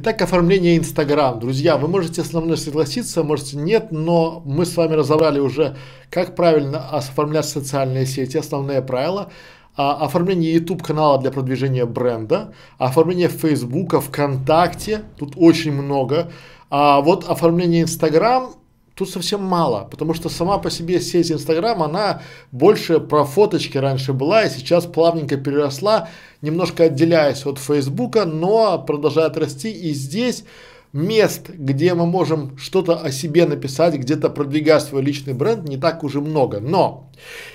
Итак, оформление Инстаграм, Друзья, вы можете со мной согласиться, можете нет, но мы с вами разобрали уже, как правильно оформлять социальные сети, основные правила. А, оформление YouTube канала для продвижения бренда, оформление Facebook, ВКонтакте, тут очень много. А вот оформление Инстаграм тут совсем мало, потому что сама по себе сеть Инстаграм, она больше про фоточки раньше была и сейчас плавненько переросла, немножко отделяясь от Фейсбука, но продолжает расти и здесь мест, где мы можем что-то о себе написать, где-то продвигать свой личный бренд, не так уже много. Но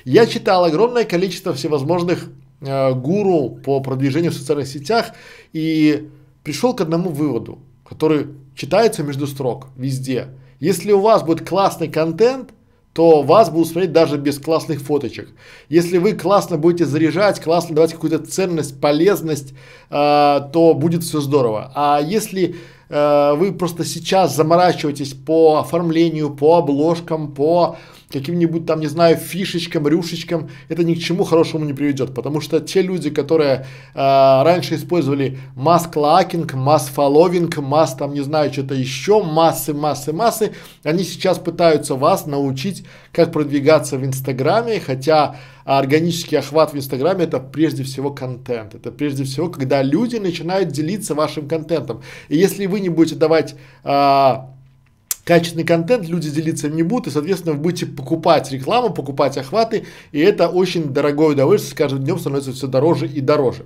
я читал огромное количество всевозможных э, гуру по продвижению в социальных сетях и пришел к одному выводу, который читается между строк везде – если у вас будет классный контент, то вас будут смотреть даже без классных фоточек. Если вы классно будете заряжать, классно давать какую-то ценность, полезность, э, то будет все здорово. А если э, вы просто сейчас заморачиваетесь по оформлению, по обложкам, по каким-нибудь там, не знаю, фишечкам, рюшечкам, это ни к чему хорошему не приведет, потому что те люди, которые э, раньше использовали масс-клакинг, масс-фолловинг, масс там, не знаю, что-то еще, массы, массы, массы, они сейчас пытаются вас научить, как продвигаться в Инстаграме, хотя органический охват в Инстаграме это прежде всего контент, это прежде всего, когда люди начинают делиться вашим контентом, и если вы не будете давать э, качественный контент люди делиться не будут, и, соответственно, вы будете покупать рекламу, покупать охваты, и это очень дорогое удовольствие, с каждым днем становится все дороже и дороже.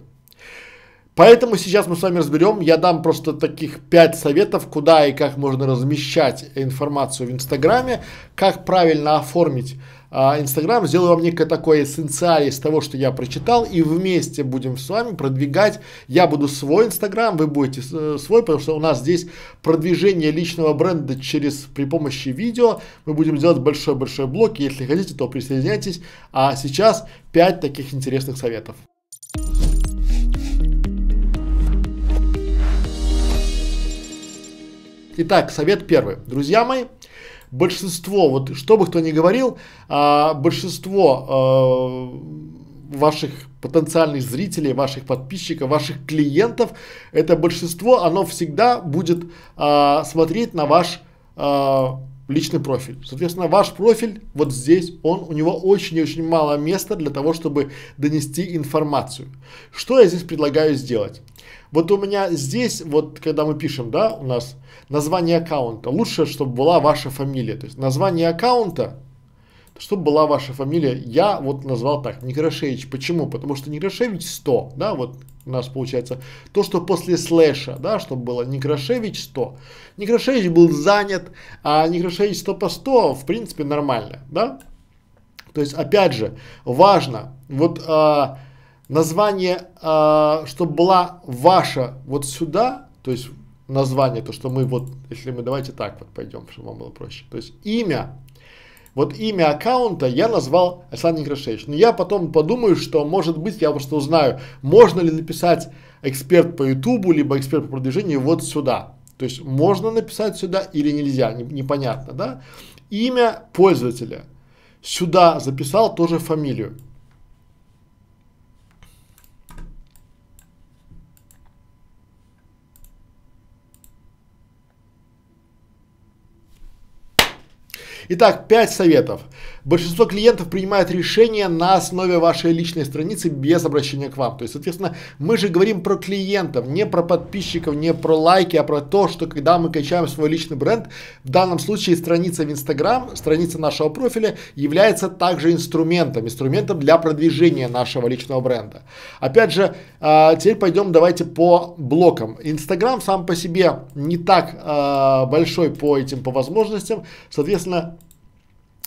Поэтому сейчас мы с вами разберем, я дам просто таких пять советов, куда и как можно размещать информацию в Инстаграме, как правильно оформить а, Инстаграм, сделаю вам некое такое эссенциаль из того, что я прочитал, и вместе будем с вами продвигать. Я буду свой Инстаграм, вы будете э, свой, потому что у нас здесь продвижение личного бренда через при помощи видео. Мы будем делать большой-большой блок, если хотите, то присоединяйтесь. А сейчас 5 таких интересных советов. Итак, совет первый. Друзья мои, большинство, вот что бы кто ни говорил, а, большинство а, ваших потенциальных зрителей, ваших подписчиков, ваших клиентов, это большинство, оно всегда будет а, смотреть на ваш а, личный профиль. Соответственно, ваш профиль вот здесь, он, у него очень и очень мало места для того, чтобы донести информацию. Что я здесь предлагаю сделать? Вот у меня здесь, вот когда мы пишем, да, у нас название аккаунта, лучше, чтобы была ваша фамилия. То есть название аккаунта, чтобы была ваша фамилия, я вот назвал так, Некрашевич. Почему? Потому что Некрашевич 100, да, вот у нас получается то, что после слэша, да, чтобы было Некрашевич 100. Некрашевич был занят, а Некрашевич 100 по 100, в принципе, нормально, да. То есть, опять же, важно, вот а, название, э, а, чтобы была ваша вот сюда, то есть название, то, что мы вот, если мы давайте так вот пойдем, чтобы вам было проще. То есть имя, вот имя аккаунта я назвал Александр Некрашевич, но я потом подумаю, что может быть я просто узнаю, можно ли написать эксперт по ютубу, либо эксперт по продвижению вот сюда. То есть можно написать сюда или нельзя, не, непонятно, да? Имя пользователя. Сюда записал тоже фамилию. Итак, 5 советов. Большинство клиентов принимает решения на основе вашей личной страницы без обращения к вам. То есть, соответственно, мы же говорим про клиентов, не про подписчиков, не про лайки, а про то, что когда мы качаем свой личный бренд, в данном случае страница в Инстаграм, страница нашего профиля является также инструментом, инструментом для продвижения нашего личного бренда. Опять же, а, теперь пойдем давайте по блокам. Инстаграм сам по себе не так а, большой по этим по возможностям, соответственно,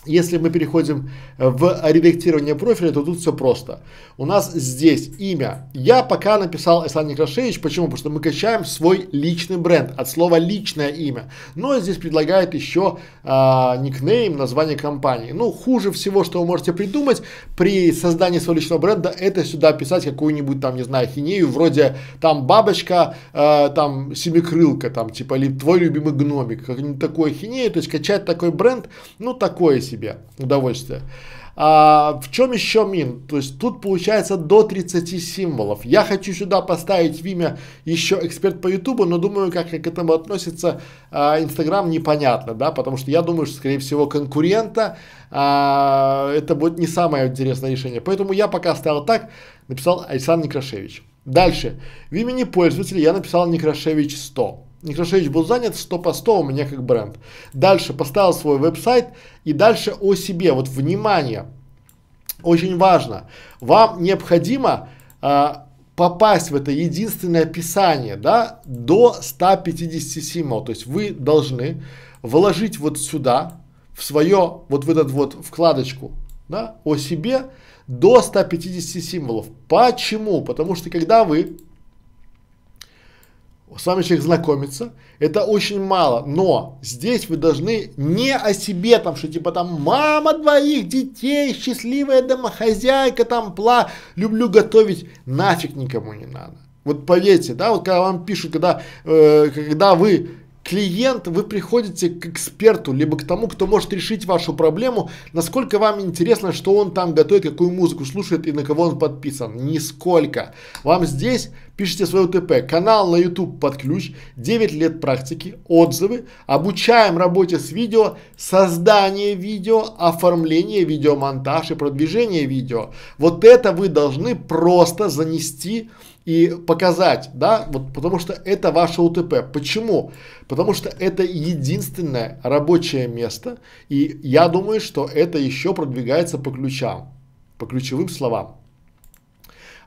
если мы переходим э, в редактирование профиля, то тут все просто. У нас здесь имя. Я пока написал Эсан Некрашевич. Почему? Потому что мы качаем свой личный бренд от слова личное имя. Но здесь предлагает еще а, никнейм, название компании. Ну, хуже всего, что вы можете придумать при создании своего личного бренда, это сюда писать какую-нибудь там, не знаю, хинею, вроде там бабочка, а, там семикрылка, там типа, или твой любимый гномик, как-нибудь такой хинею. То есть качать такой бренд, ну, такое себе удовольствие. А, в чем еще мин? То есть тут получается до 30 символов. Я хочу сюда поставить в имя еще эксперт по ютубу, но думаю, как, к этому относится а, Инстаграм, непонятно, да, потому что я думаю, что, скорее всего, конкурента а, это будет не самое интересное решение. Поэтому я пока оставил так, написал Александр Некрашевич. Дальше. В имени пользователя я написал Некрашевич 100. Некрашевич был занят 100 по 100 у меня как бренд. Дальше поставил свой веб-сайт и дальше о себе. Вот внимание, очень важно. Вам необходимо э, попасть в это единственное описание, да, до 150 символов. То есть вы должны вложить вот сюда, в свое, вот в этот вот вкладочку, да, о себе до 150 символов. Почему? Потому что когда вы с вами человек знакомится, это очень мало, но здесь вы должны не о себе там, что типа там мама двоих детей, счастливая домохозяйка, там пла, люблю готовить, нафиг никому не надо. Вот поверьте, да, вот когда вам пишут, когда, э, когда вы клиент, вы приходите к эксперту, либо к тому, кто может решить вашу проблему, насколько вам интересно, что он там готовит, какую музыку слушает и на кого он подписан. Нисколько. Вам здесь пишите свое ТП, канал на YouTube под ключ, 9 лет практики, отзывы, обучаем работе с видео, создание видео, оформление видео, монтаж и продвижение видео. Вот это вы должны просто занести и показать, да, вот потому что это ваше УТП. Почему? Потому что это единственное рабочее место, и я думаю, что это еще продвигается по ключам, по ключевым словам.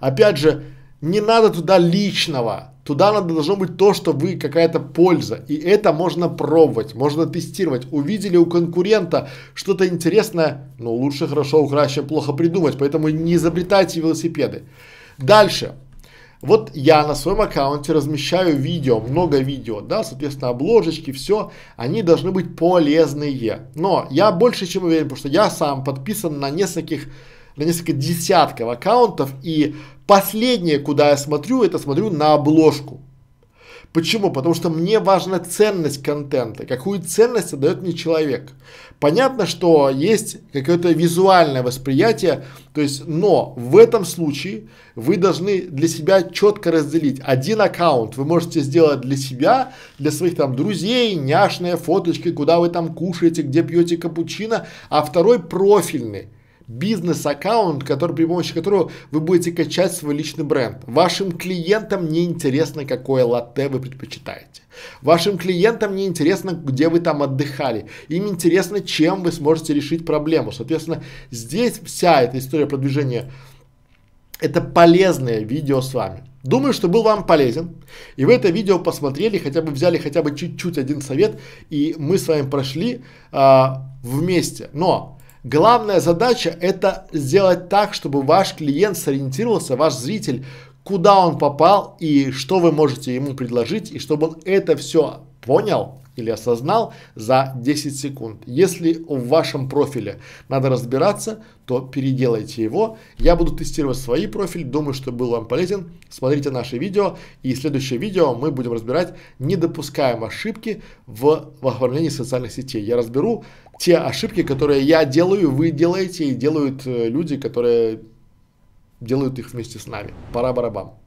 Опять же, не надо туда личного, туда надо должно быть то, что вы какая-то польза, и это можно пробовать, можно тестировать. Увидели у конкурента что-то интересное, но ну, лучше хорошо украсть, чем плохо придумать, поэтому не изобретайте велосипеды. Дальше, вот я на своем аккаунте размещаю видео, много видео, да, соответственно, обложечки, все, они должны быть полезные. Но я больше чем уверен, потому что я сам подписан на нескольких, на несколько десятков аккаунтов, и последнее, куда я смотрю, это смотрю на обложку. Почему? Потому что мне важна ценность контента. Какую ценность дает мне человек? Понятно, что есть какое-то визуальное восприятие, то есть, но в этом случае вы должны для себя четко разделить. Один аккаунт вы можете сделать для себя, для своих там друзей, няшные фоточки, куда вы там кушаете, где пьете капучино, а второй профильный бизнес-аккаунт, который, при помощи которого вы будете качать свой личный бренд. Вашим клиентам не интересно, какое латте вы предпочитаете. Вашим клиентам не интересно, где вы там отдыхали. Им интересно, чем вы сможете решить проблему. Соответственно, здесь вся эта история продвижения это полезное видео с вами. Думаю, что был вам полезен. И вы это видео посмотрели, хотя бы взяли хотя бы чуть-чуть один совет, и мы с вами прошли а, вместе. Но Главная задача это сделать так, чтобы ваш клиент сориентировался, ваш зритель, куда он попал и что вы можете ему предложить, и чтобы он это все понял или осознал за 10 секунд. Если в вашем профиле надо разбираться, то переделайте его. Я буду тестировать свой профиль, думаю, что был вам полезен. Смотрите наши видео и следующее видео мы будем разбирать не допускаем ошибки в, в оформлении социальных сетей. Я разберу те ошибки, которые я делаю, вы делаете и делают э, люди, которые делают их вместе с нами. Пора барабан.